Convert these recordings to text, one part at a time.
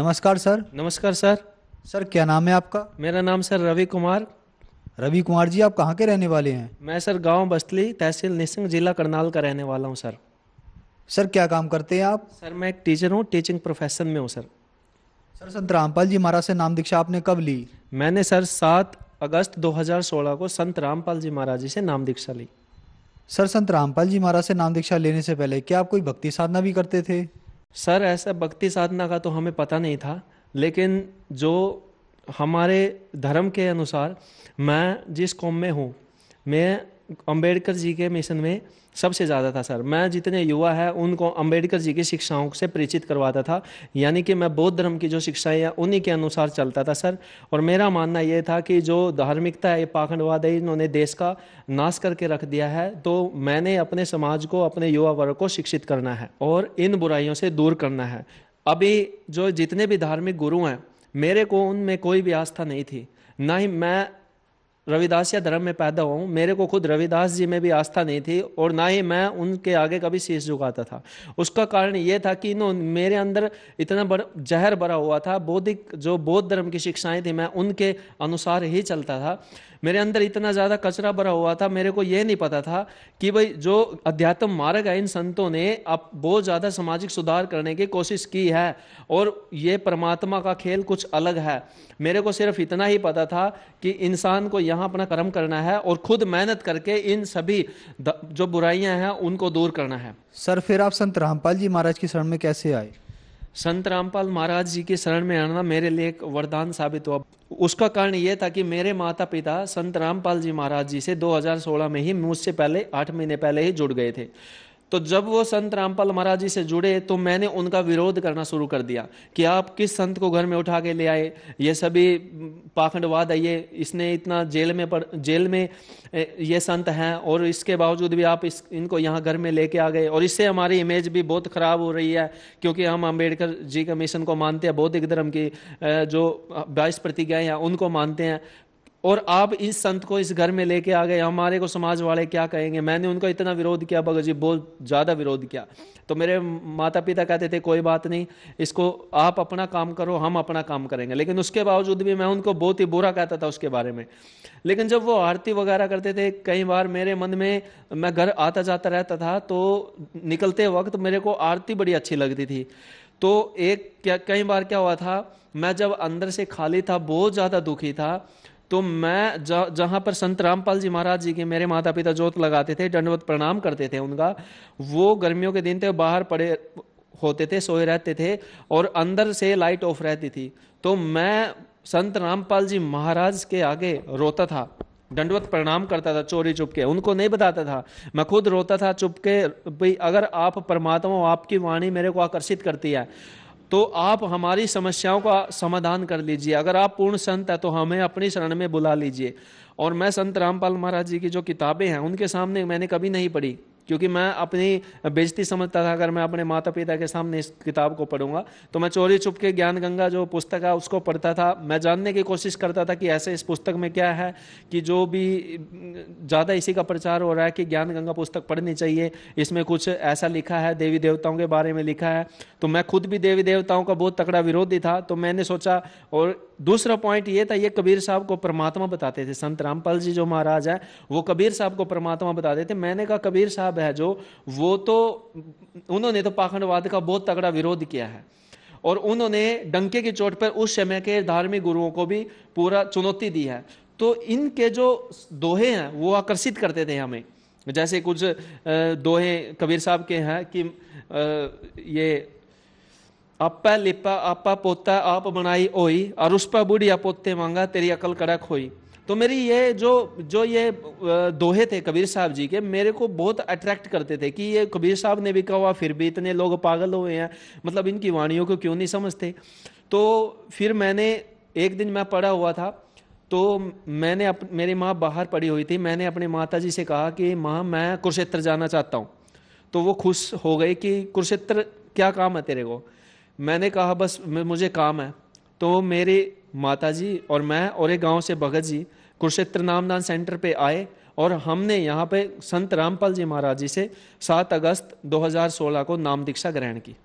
नमस्कार सर नमस्कार sir sir क्या नाम है आपका मेरा नाम सर रवि कुमार रवि कुमार जी आप कहाँ के रहने वाले हैं मैं सर गांव बस्तली तहसील निसंग जिला करनाल का रहने वाला हूँ सर सर क्या काम करते हैं आप सर मैं एक टीचर हूँ टीचिंग प्रोफेशन में हूँ सर सर संत रामपाल जी महाराज से नाम दीक्षा आपने कब ली मैंने सर सात अगस्त 2016 को संत रामपाल जी महाराज जी से नाम दीक्षा ली सर संत रामपाल जी महाराज से नाम दीक्षा लेने से पहले क्या आप कोई भक्ति साधना भी करते थे सर ऐसा भक्ति साधना का तो हमें पता नहीं था लेकिन जो हमारे धर्म के अनुसार मैं जिस कौम में हूँ मैं अंबेडकर जी के मिशन में सबसे ज़्यादा था सर मैं जितने युवा हैं उनको अंबेडकर जी की शिक्षाओं से परिचित करवाता था यानी कि मैं बौद्ध धर्म की जो शिक्षाएं हैं उन्हीं के अनुसार चलता था सर और मेरा मानना यह था कि जो धार्मिकता है ये पाखंडवाद है इन्होंने देश का नाश करके रख दिया है तो मैंने अपने समाज को अपने युवा वर्ग को शिक्षित करना है और इन बुराइयों से दूर करना है अभी जो जितने भी धार्मिक गुरु हैं मेरे को उनमें कोई भी आस्था नहीं थी ना ही मैं रविदास या धर्म में पैदा हुआ हूँ मेरे को खुद रविदास जी में भी आस्था नहीं थी और ना ही मैं उनके आगे कभी शीश झुकाता था उसका कारण यह था कि नो मेरे अंदर इतना बड़ा जहर भरा हुआ था बौद्धिक जो बौद्ध धर्म की शिक्षाएं थी मैं उनके अनुसार ही चलता था मेरे अंदर इतना ज़्यादा कचरा भरा हुआ था मेरे को यह नहीं पता था कि भाई जो अध्यात्म मार्ग है इन संतों ने अब बहुत ज़्यादा सामाजिक सुधार करने की कोशिश की है और ये परमात्मा का खेल कुछ अलग है मेरे को सिर्फ इतना ही पता था कि इंसान को यहाँ अपना कर्म करना है और खुद मेहनत करके इन सभी जो बुराइयां हैं उनको दूर करना है सर फिर आप संत रामपाल जी महाराज की शरण में कैसे आए संत रामपाल महाराज जी की शरण में आना मेरे लिए एक वरदान साबित हुआ उसका कारण यह था कि मेरे माता पिता संत रामपाल जी महाराज जी से 2016 में ही मुझसे पहले आठ महीने पहले ही जुड़ गए थे तो जब वो संत रामपाल महाराज जी से जुड़े तो मैंने उनका विरोध करना शुरू कर दिया कि आप किस संत को घर में उठा के ले आए ये सभी पाखंडवाद है ये इसने इतना जेल में पड़ जेल में ये संत हैं और इसके बावजूद भी आप इस इनको यहाँ घर में लेके आ गए और इससे हमारी इमेज भी बहुत ख़राब हो रही है क्योंकि हम अम्बेडकर जी के मिशन को मानते हैं बौद्धिक धर्म की जो बाईस प्रतिज्ञाएँ हैं उनको मानते हैं और आप इस संत को इस घर में लेके आ गए हमारे को समाज वाले क्या कहेंगे मैंने उनका इतना विरोध किया भगत जी बहुत ज़्यादा विरोध किया तो मेरे माता पिता कहते थे कोई बात नहीं इसको आप अपना काम करो हम अपना काम करेंगे लेकिन उसके बावजूद भी मैं उनको बहुत ही बुरा कहता था उसके बारे में लेकिन जब वो आरती वगैरह करते थे कई बार मेरे मन में मैं घर आता जाता रहता था तो निकलते वक्त मेरे को आरती बड़ी अच्छी लगती थी तो एक क्या कई बार क्या हुआ था मैं जब अंदर से खाली था बहुत ज़्यादा दुखी था तो मैं जहां पर संत रामपाल जी महाराज जी के मेरे माता पिता जोत लगाते थे दंडवत प्रणाम करते थे उनका वो गर्मियों के दिन थे बाहर पड़े होते थे सोए रहते थे और अंदर से लाइट ऑफ रहती थी तो मैं संत रामपाल जी महाराज के आगे रोता था दंडवत प्रणाम करता था चोरी चुप के उनको नहीं बताता था मैं खुद रोता था चुप के भाई अगर आप परमात्मा आपकी वाणी मेरे को आकर्षित करती है तो आप हमारी समस्याओं का समाधान कर लीजिए अगर आप पूर्ण संत है तो हमें अपनी शरण में बुला लीजिए और मैं संत रामपाल महाराज जी की जो किताबें हैं उनके सामने मैंने कभी नहीं पढ़ी क्योंकि मैं अपनी बेजती समझता था अगर मैं अपने माता पिता के सामने इस किताब को पढ़ूंगा तो मैं चोरी छुप के ज्ञान गंगा जो पुस्तक है उसको पढ़ता था मैं जानने की कोशिश करता था कि ऐसे इस पुस्तक में क्या है कि जो भी ज़्यादा इसी का प्रचार हो रहा है कि ज्ञान गंगा पुस्तक पढ़नी चाहिए इसमें कुछ ऐसा लिखा है देवी देवताओं के बारे में लिखा है तो मैं खुद भी देवी देवताओं का बहुत तकड़ा विरोधी था तो मैंने सोचा और दूसरा पॉइंट ये था ये कबीर साहब को परमात्मा बताते थे संत रामपाल जी जो महाराज है वो कबीर साहब को परमात्मा बताते थे मैंने कहा कबीर साहब है जो वो तो उन्होंने तो पाखंडवाद का बहुत तगड़ा विरोध किया है और उन्होंने डंके की चोट पर उस समय के धार्मिक गुरुओं को भी पूरा चुनौती दी है तो इनके जो दोहे हैं वो आकर्षित करते थे हमें जैसे कुछ दोहे कबीर साहब के हैं कि ये आपा लिपा आपा पोता आप बनाई ओई और उस पर बुढ़िया पोते मांगा तेरी अकल कड़क होई तो मेरी ये जो जो ये दोहे थे कबीर साहब जी के मेरे को बहुत अट्रैक्ट करते थे कि ये कबीर साहब ने भी कहा फिर भी इतने लोग पागल हुए हैं मतलब इनकी वाणियों को क्यों नहीं समझते तो फिर मैंने एक दिन मैं पढ़ा हुआ था तो मैंने अप, मेरी माँ बाहर पड़ी हुई थी मैंने अपने माता जी से कहा कि माँ मैं कुरुक्षेत्र जाना चाहता हूँ तो वो खुश हो गई कि कुरुक्षेत्र क्या काम है तेरे को मैंने कहा बस मुझे काम है तो मेरे माता जी और मैं और एक गांव से भगत जी कुरुक्षेत्र नामदान सेंटर पे आए और हमने यहाँ पे संत रामपाल जी महाराज जी से 7 अगस्त 2016 को नाम दीक्षा ग्रहण की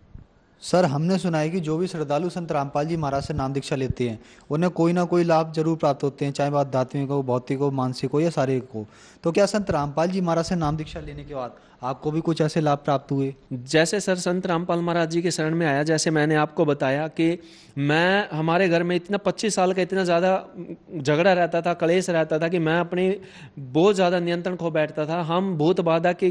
सर हमने सुना है कि जो भी श्रद्धालु संत रामपाल जी महाराज से नाम दीक्षा लेते हैं उन्हें कोई ना कोई लाभ जरूर प्राप्त होते हैं चाहे वह आध्यात्मिक हो भौतिक हो मानसिक हो या शारीरिक हो तो क्या संत रामपाल जी महाराज से नाम दीक्षा लेने के बाद आपको भी कुछ ऐसे लाभ प्राप्त हुए जैसे सर संत रामपाल महाराज जी के शरण में आया जैसे मैंने आपको बताया कि मैं हमारे घर में इतना पच्चीस साल का इतना ज़्यादा झगड़ा रहता था कलेश रहता था कि मैं अपने बहुत ज़्यादा नियंत्रण खो बैठता था हम भूत बाधा की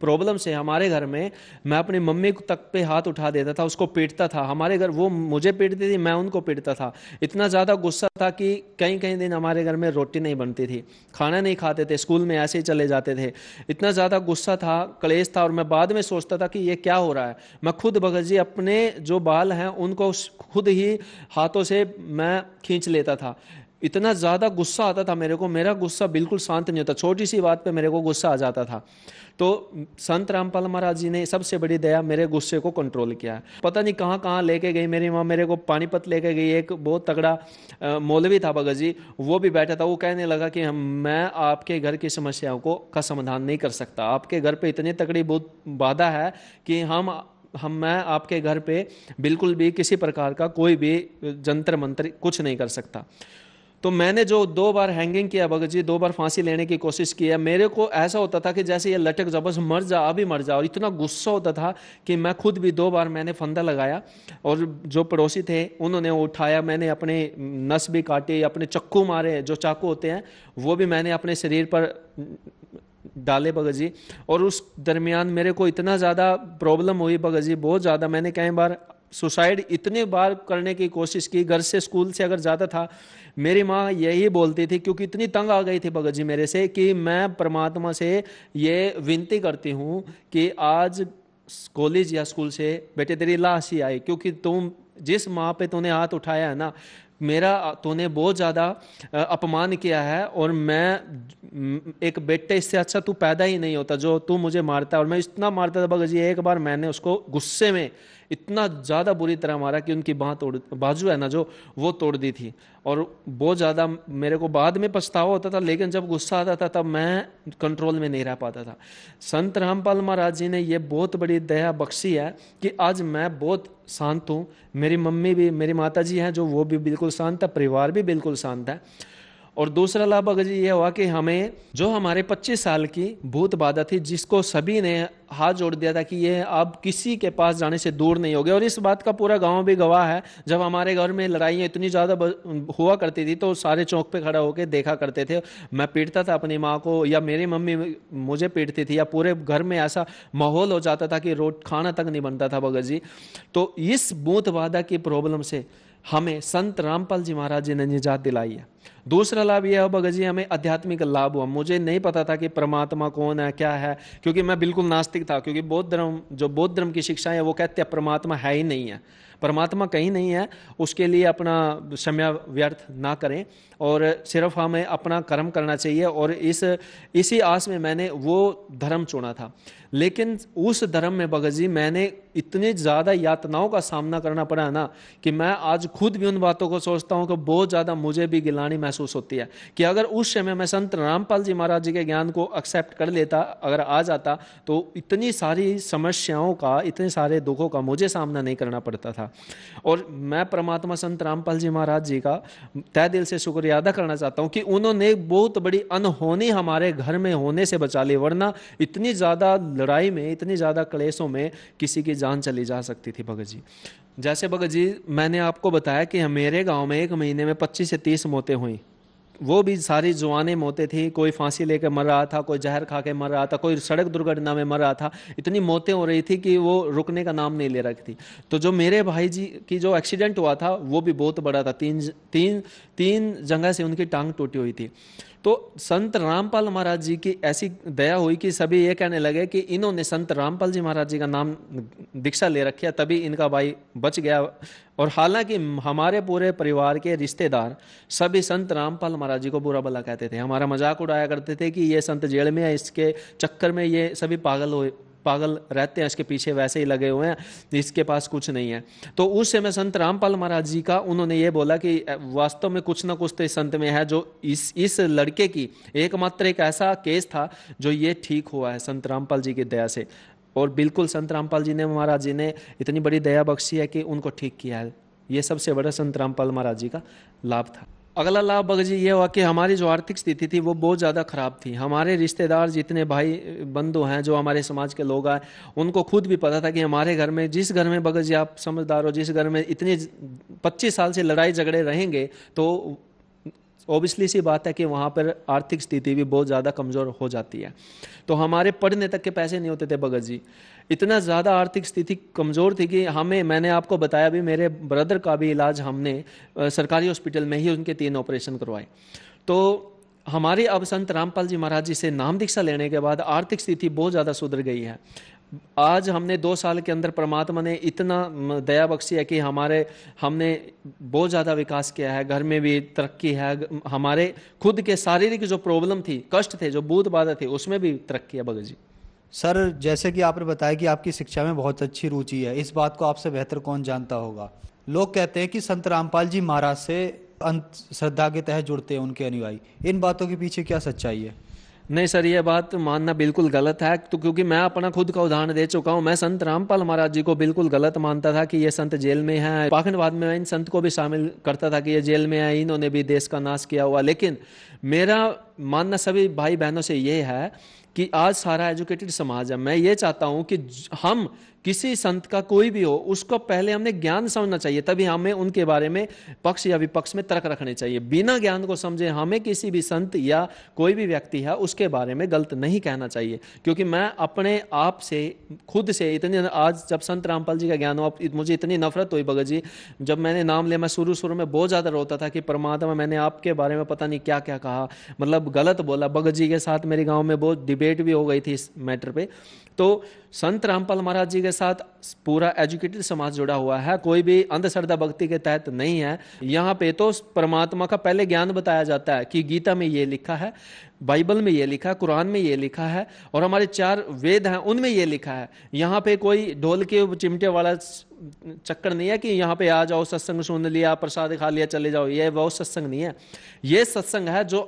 प्रॉब्लम से हमारे घर में मैं अपनी मम्मी तक पे हाथ उठा देता था था उसको पीटता था हमारे घर वो मुझे पीटती थी मैं उनको पीटता था इतना ज़्यादा गुस्सा था कि कई कई दिन हमारे घर में रोटी नहीं बनती थी खाना नहीं खाते थे स्कूल में ऐसे ही चले जाते थे इतना ज़्यादा गुस्सा था क्लेश था और मैं बाद में सोचता था कि ये क्या हो रहा है मैं खुद भगत जी अपने जो बाल हैं उनको खुद ही हाथों से मैं खींच लेता था इतना ज़्यादा गुस्सा आता था मेरे को मेरा गुस्सा बिल्कुल शांत नहीं होता छोटी सी बात पे मेरे को गुस्सा आ जाता था तो संत रामपाल महाराज जी ने सबसे बड़ी दया मेरे गुस्से को कंट्रोल किया पता नहीं कहाँ कहाँ लेके गई मेरी माँ मेरे को पानीपत लेके गई एक बहुत तगड़ा मौलवी था भगत जी वो भी बैठा था वो कहने लगा कि हम मैं आपके घर की समस्याओं को का समाधान नहीं कर सकता आपके घर पर इतनी तगड़ी बहुत बाधा है कि हम हम मैं आपके घर पे बिल्कुल भी किसी प्रकार का कोई भी जंतर मंत्र कुछ नहीं कर सकता तो मैंने जो दो बार हैंगिंग किया भगत जी दो बार फांसी लेने की कोशिश की है मेरे को ऐसा होता था कि जैसे ये लटक जा बस मर जा अभी मर जा और इतना गुस्सा होता था कि मैं खुद भी दो बार मैंने फंदा लगाया और जो पड़ोसी थे उन्होंने उठाया मैंने अपने नस भी काटे अपने चक्कू मारे जो चाकू होते हैं वो भी मैंने अपने शरीर पर डाले भगत जी और उस दरमियान मेरे को इतना ज़्यादा प्रॉब्लम हुई भगत जी बहुत ज़्यादा मैंने कई बार सुसाइड इतने बार करने की कोशिश की घर से स्कूल से अगर जाता था मेरी माँ यही बोलती थी क्योंकि इतनी तंग आ गई थी भगत जी मेरे से कि मैं परमात्मा से ये विनती करती हूँ कि आज कॉलेज या स्कूल से बेटे तेरी लाश ही आए क्योंकि तुम जिस माँ पे तूने हाथ उठाया है ना मेरा तूने बहुत ज़्यादा अपमान किया है और मैं एक बेटे इससे अच्छा तू पैदा ही नहीं होता जो तू मुझे मारता और मैं इतना मारता था भगत जी एक बार मैंने उसको गुस्से में इतना ज़्यादा बुरी तरह मारा कि उनकी बाँ तोड़ बाजू है ना जो वो तोड़ दी थी और बहुत ज़्यादा मेरे को बाद में पछतावा होता था लेकिन जब गुस्सा आता था तब मैं कंट्रोल में नहीं रह पाता था संत रामपाल महाराज जी ने यह बहुत बड़ी दया बख्शी है कि आज मैं बहुत शांत हूँ मेरी मम्मी भी मेरी माता जी हैं जो वो भी बिल्कुल शांत है परिवार भी बिल्कुल शांत है और दूसरा लाभ अगर ये हुआ कि हमें जो हमारे 25 साल की भूत बाधा थी जिसको सभी ने हाथ जोड़ दिया था कि यह अब किसी के पास जाने से दूर नहीं हो गया और इस बात का पूरा गांव भी गवाह है जब हमारे घर में लड़ाइयाँ इतनी ज़्यादा हुआ करती थी तो सारे चौक पे खड़ा होकर देखा करते थे मैं पीटता था अपनी माँ को या मेरी मम्मी मुझे पीटती थी या पूरे घर में ऐसा माहौल हो जाता था कि रोट खाना तक नहीं बनता था भगत जी तो इस भूत बाधा की प्रॉब्लम से हमें संत रामपाल जी महाराज जी ने निजात दिलाई है दूसरा लाभ यह है भगत जी हमें आध्यात्मिक लाभ हुआ मुझे नहीं पता था कि परमात्मा कौन है क्या है क्योंकि मैं बिल्कुल नास्तिक था क्योंकि बौद्ध धर्म जो बौद्ध धर्म की शिक्षा है वो कहते हैं परमात्मा है ही नहीं है परमात्मा कहीं नहीं है उसके लिए अपना समय व्यर्थ ना करें और सिर्फ हमें अपना कर्म करना चाहिए और इस इसी आस में मैंने वो धर्म चुना था लेकिन उस धर्म में भगत जी मैंने इतने ज़्यादा यातनाओं का सामना करना पड़ा ना कि मैं आज खुद भी उन बातों को सोचता हूँ कि बहुत ज़्यादा मुझे भी गिलानी महसूस होती है कि अगर उस समय मैं संत रामपाल जी महाराज जी के ज्ञान को एक्सेप्ट कर लेता अगर आ जाता तो इतनी सारी समस्याओं का इतने सारे दुखों का मुझे सामना नहीं करना पड़ता था और मैं परमात्मा संत रामपाल जी महाराज जी का तय दिल से शुक्रिया अदा करना चाहता हूँ कि उन्होंने बहुत बड़ी अनहोनी हमारे घर में होने से बचा ली वरना इतनी ज़्यादा लड़ाई में इतनी ज़्यादा क्लेशों में किसी की जान चली जा सकती थी भगत जी जैसे भगत जी मैंने आपको बताया कि मेरे गाँव में एक महीने में पच्चीस से तीस मौतें हुई वो भी सारी जुआने मौतें थी कोई फांसी लेकर मर रहा था कोई जहर खा के मर रहा था कोई सड़क दुर्घटना में मर रहा था इतनी मौतें हो रही थी कि वो रुकने का नाम नहीं ले रखी थी तो जो मेरे भाई जी की जो एक्सीडेंट हुआ था वो भी बहुत बड़ा था तीन तीन तीन जगह से उनकी टांग टूटी हुई थी तो संत रामपाल महाराज जी की ऐसी दया हुई कि सभी ये कहने लगे कि इन्होंने संत रामपाल जी महाराज जी का नाम दीक्षा ले रखे तभी इनका भाई बच गया और हालांकि हमारे पूरे परिवार के रिश्तेदार सभी संत रामपाल महाराज जी को बुरा भला कहते थे हमारा मजाक उड़ाया करते थे कि ये संत जेल में है इसके चक्कर में ये सभी पागल हो पागल रहते हैं इसके पीछे वैसे ही लगे हुए हैं इसके पास कुछ नहीं है तो उस समय संत रामपाल महाराज जी का उन्होंने ये बोला कि वास्तव में कुछ ना कुछ तो इस संत में है जो इस इस लड़के की एकमात्र एक ऐसा केस था जो ये ठीक हुआ है संत रामपाल जी की दया से और बिल्कुल संत रामपाल जी ने महाराज जी ने इतनी बड़ी दया बख्शी है कि उनको ठीक किया है ये सबसे बड़ा संत रामपाल महाराज जी का लाभ था अगला लाभ भगत जी ये हुआ कि हमारी जो आर्थिक स्थिति थी वो बहुत ज़्यादा ख़राब थी हमारे रिश्तेदार जितने भाई बंधु हैं जो हमारे समाज के लोग आए उनको खुद भी पता था कि हमारे घर में जिस घर में भगत जी आप समझदार हो जिस घर में इतने पच्चीस साल से लड़ाई झगड़े रहेंगे तो ओबियसली सी बात है कि वहाँ पर आर्थिक स्थिति भी बहुत ज़्यादा कमज़ोर हो जाती है तो हमारे पढ़ने तक के पैसे नहीं होते थे भगत जी इतना ज़्यादा आर्थिक स्थिति कमज़ोर थी कि हमें मैंने आपको बताया भी मेरे ब्रदर का भी इलाज हमने सरकारी हॉस्पिटल में ही उनके तीन ऑपरेशन करवाए तो हमारे अब संत रामपाल जी महाराज जी से नाम दीक्षा लेने के बाद आर्थिक स्थिति बहुत ज़्यादा सुधर गई है आज हमने दो साल के अंदर परमात्मा ने इतना दया बख्शी है कि हमारे हमने बहुत ज़्यादा विकास किया है घर में भी तरक्की है हमारे खुद के शारीरिक जो प्रॉब्लम थी कष्ट थे जो बूथ बाधा थे उसमें भी तरक्की है भगत जी सर जैसे कि आपने बताया कि आपकी शिक्षा में बहुत अच्छी रुचि है इस बात को आपसे बेहतर कौन जानता होगा लोग कहते हैं कि संत रामपाल जी महाराज से अंत श्रद्धा के तहत जुड़ते हैं उनके अनुयायी इन बातों के पीछे क्या सच्चाई है नहीं सर ये बात मानना बिल्कुल गलत है तो क्योंकि मैं अपना खुद का उदाहरण दे चुका हूँ मैं संत रामपाल महाराज जी को बिल्कुल गलत मानता था कि ये संत जेल में है पाखंडवाद में मैं इन संत को भी शामिल करता था कि ये जेल में है इन्होंने भी देश का नाश किया हुआ लेकिन मेरा मानना सभी भाई बहनों से ये है कि आज सारा एजुकेटेड समाज है मैं ये चाहता हूं कि हम किसी संत का कोई भी हो उसको पहले हमने ज्ञान समझना चाहिए तभी हमें उनके बारे में पक्ष या विपक्ष में तर्क रखने चाहिए बिना ज्ञान को समझे हमें किसी भी संत या कोई भी व्यक्ति है उसके बारे में गलत नहीं कहना चाहिए क्योंकि मैं अपने आप से खुद से इतने आज जब संत रामपाल जी का ज्ञान हुआ मुझे इतनी नफरत हुई भगत जी जब मैंने नाम लिया मैं शुरू शुरू में बहुत ज़्यादा रोता था कि परमात्मा मैंने आपके बारे में पता नहीं क्या क्या कहा मतलब गलत बोला भगत जी के साथ मेरे गाँव में बहुत डिबेट भी हो गई थी इस मैटर पर तो संत रामपाल महाराज जी के साथ पूरा एजुकेटेड समाज जुड़ा हुआ है कोई भी अंधश्रद्धा भक्ति के तहत नहीं है यहाँ पे तो परमात्मा का पहले ज्ञान बताया जाता है कि गीता में ये लिखा है बाइबल में ये लिखा है कुरान में ये लिखा है और हमारे चार वेद हैं उनमें ये लिखा है यहाँ पे कोई ढोल के चिमटे वाला चक्कर नहीं है कि यहाँ पे आ जाओ सत्संग सुन लिया प्रसाद खा लिया चले जाओ ये वह सत्संग नहीं है ये सत्संग है जो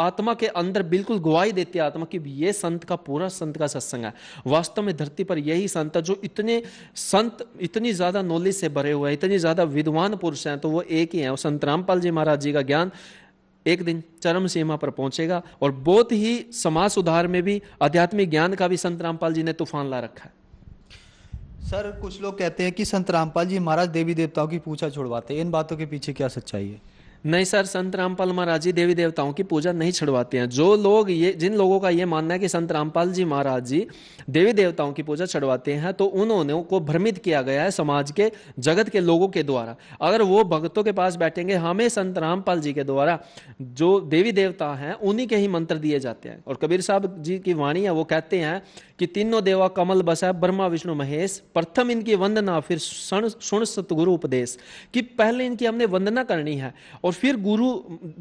आत्मा के अंदर बिल्कुल गुवाही देती है आत्मा की ये संत का पूरा संत का सत्संग है वास्तव में धरती पर यही संत है जो इतने संत इतनी ज़्यादा नॉलेज से भरे हुए हैं इतनी ज़्यादा विद्वान पुरुष हैं तो वो एक ही हैं संत रामपाल जी महाराज जी का ज्ञान एक दिन चरम सीमा पर पहुंचेगा और बहुत ही समाज सुधार में भी आध्यात्मिक ज्ञान का भी संत रामपाल जी ने तूफान ला रखा है सर कुछ लोग कहते हैं कि संत रामपाल जी महाराज देवी देवताओं की पूछा छुड़वाते इन बातों के पीछे क्या सच्चाई है नहीं सर संत रामपाल महाराज जी देवी देवताओं की पूजा नहीं छुड़वाते हैं जो लोग ये जिन लोगों का ये मानना है कि संत रामपाल जी महाराज जी देवी देवताओं की पूजा छुड़वाते हैं तो उन्होंने को भ्रमित किया गया है समाज के जगत के लोगों के द्वारा अगर वो भक्तों के पास बैठेंगे हमें संत रामपाल जी के द्वारा जो देवी देवता हैं उन्हीं के ही मंत्र दिए जाते हैं और कबीर साहब जी की वाणी है वो कहते हैं कि तीनों देवा कमल बसा ब्रह्मा विष्णु महेश प्रथम इनकी वंदना फिर सुन सुण सतगुरु उपदेश कि पहले इनकी हमने वंदना करनी है और फिर गुरु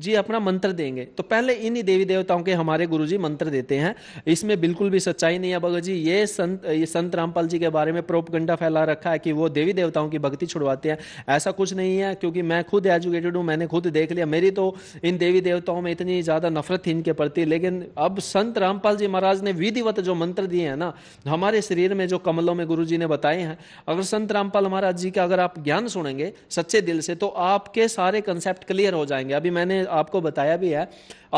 जी अपना मंत्र देंगे तो पहले इन्हीं देवी देवताओं के हमारे गुरु जी मंत्र देते हैं इसमें बिल्कुल भी सच्चाई नहीं है भगत जी ये संत ये संत रामपाल जी के बारे में प्रोपगंडा फैला रखा है कि वो देवी देवताओं की भक्ति छुड़वाते हैं ऐसा कुछ नहीं है क्योंकि मैं खुद एजुकेटेड हूँ मैंने खुद देख लिया मेरी तो इन देवी देवताओं में इतनी ज़्यादा नफरत थी इनके प्रति लेकिन अब संत रामपाल जी महाराज ने विधिवत जो मंत्र दिए हैं ना हमारे शरीर में जो कमलों में गुरु जी ने बताए हैं अगर संत रामपाल महाराज जी का अगर आप ज्ञान सुनेंगे सच्चे दिल से तो आपके सारे कंसेप्ट क्लियर हो जाएंगे अभी मैंने आपको बताया भी है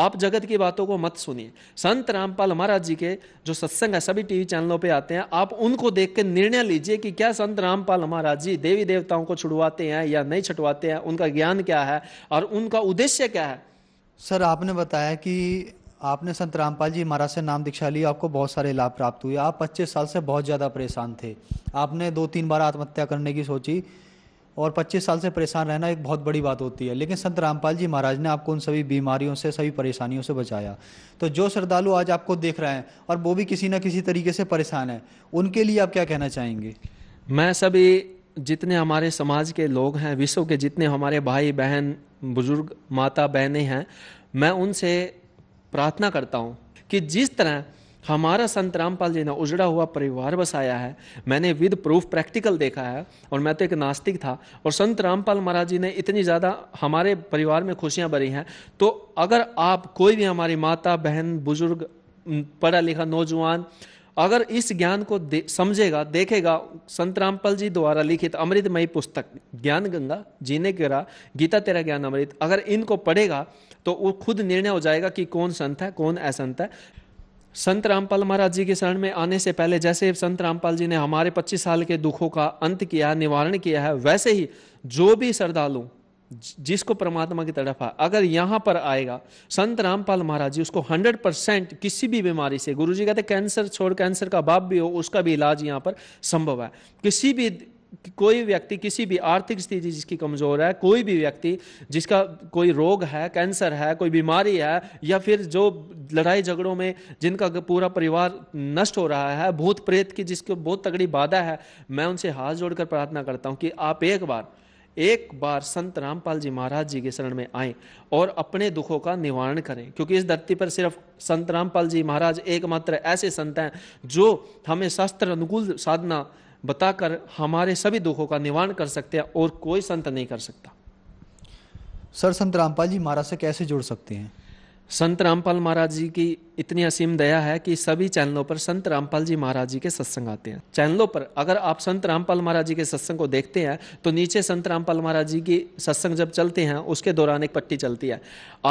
आप जगत की बातों को मत सुनिए संत रामपाल महाराज जी के जो सत्संग है सभी टीवी चैनलों पे आते हैं आप उनको देख के निर्णय लीजिए कि क्या संत रामपाल महाराज जी देवी देवताओं को छुड़वाते हैं या नहीं छुड़वाते हैं उनका ज्ञान क्या है और उनका उद्देश्य क्या है सर आपने बताया कि आपने संत रामपाल जी महाराज से नाम दीक्षा ली आपको बहुत सारे लाभ प्राप्त हुए आप 25 साल से बहुत ज़्यादा परेशान थे आपने दो तीन बार आत्महत्या करने की सोची और 25 साल से परेशान रहना एक बहुत बड़ी बात होती है लेकिन संत रामपाल जी महाराज ने आपको उन सभी बीमारियों से सभी परेशानियों से बचाया तो जो श्रद्धालु आज आपको देख रहे हैं और वो भी किसी न किसी तरीके से परेशान है उनके लिए आप क्या कहना चाहेंगे मैं सभी जितने हमारे समाज के लोग हैं विश्व के जितने हमारे भाई बहन बुजुर्ग माता बहनें हैं मैं उनसे प्रार्थना करता हूँ कि जिस तरह हमारा संत रामपाल जी ने उजड़ा हुआ परिवार बसाया है मैंने विद प्रूफ प्रैक्टिकल देखा है और मैं तो एक नास्तिक था और संत रामपाल महाराज जी ने इतनी ज़्यादा हमारे परिवार में खुशियाँ भरी हैं तो अगर आप कोई भी हमारी माता बहन बुजुर्ग पढ़ा लिखा नौजवान अगर इस ज्ञान को दे, समझेगा देखेगा संत रामपाल जी द्वारा लिखित अमृतमयी पुस्तक ज्ञान गंगा जीने के रा गीता तेरा ज्ञान अमृत अगर इनको पढ़ेगा तो वो खुद निर्णय हो जाएगा कि कौन संत है कौन असंत है संत रामपाल महाराज जी के शरण में आने से पहले जैसे संत रामपाल जी ने हमारे 25 साल के दुखों का अंत किया निवारण किया है वैसे ही जो भी श्रद्धालु जिसको परमात्मा की तरफ आ अगर यहाँ पर आएगा संत रामपाल महाराज जी उसको 100 परसेंट किसी भी बीमारी से गुरु जी कहते कैंसर छोड़ कैंसर का बाप भी हो उसका भी इलाज यहाँ पर संभव है किसी भी कोई व्यक्ति किसी भी आर्थिक स्थिति जिसकी कमजोर है कोई भी व्यक्ति जिसका कोई रोग है कैंसर है कोई बीमारी है या फिर जो लड़ाई झगड़ों में जिनका पूरा परिवार नष्ट हो रहा है भूत प्रेत की जिसको बहुत तगड़ी बाधा है मैं उनसे हाथ जोड़कर प्रार्थना करता हूँ कि आप एक बार एक बार संत रामपाल जी महाराज जी के शरण में आए और अपने दुखों का निवारण करें क्योंकि इस धरती पर सिर्फ संत रामपाल जी महाराज एकमात्र ऐसे संत हैं जो हमें शास्त्र अनुकूल साधना बताकर हमारे सभी दुखों का निवारण कर सकते हैं और कोई संत नहीं कर सकता सर संत रामपाल जी महाराज से कैसे जुड़ सकते हैं संत रामपाल महाराज जी की इतनी असीम दया है कि सभी चैनलों पर संत रामपाल जी महाराज जी के सत्संग आते हैं चैनलों पर अगर आप संत रामपाल महाराज जी के सत्संग को देखते हैं तो नीचे संत रामपाल महाराज जी की सत्संग जब चलते हैं उसके दौरान एक पट्टी चलती है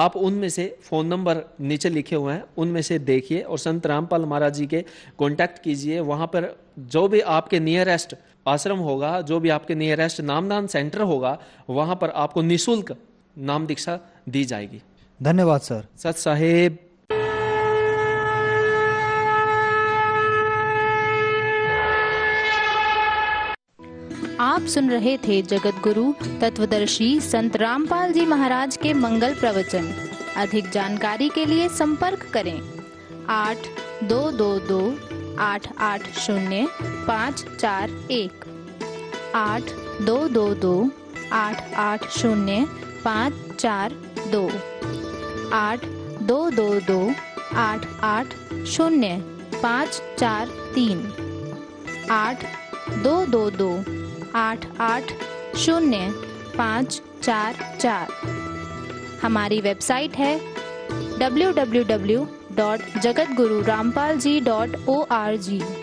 आप उनमें से फ़ोन नंबर नीचे लिखे हुए हैं उनमें से देखिए और संत रामपाल महाराज जी के कॉन्टैक्ट कीजिए वहाँ पर जो भी आपके नियरेस्ट आश्रम होगा जो भी आपके नियरेस्ट नामदान सेंटर होगा वहाँ पर आपको निःशुल्क नाम दीक्षा दी जाएगी धन्यवाद सर सत साहेब आप सुन रहे थे जगत गुरु तत्वदर्शी संत रामपाल जी महाराज के मंगल प्रवचन अधिक जानकारी के लिए संपर्क करें आठ दो दो दो आठ आठ शून्य पाँच चार एक आठ दो दो दो आठ आठ शून्य पाँच चार दो आठ दो दो दो आठ आठ शून्य पाँच चार तीन आठ दो दो दो आठ आठ शून्य पाँच चार चार हमारी वेबसाइट है W W W dot Jagat Guru Rampal ji dot O R जी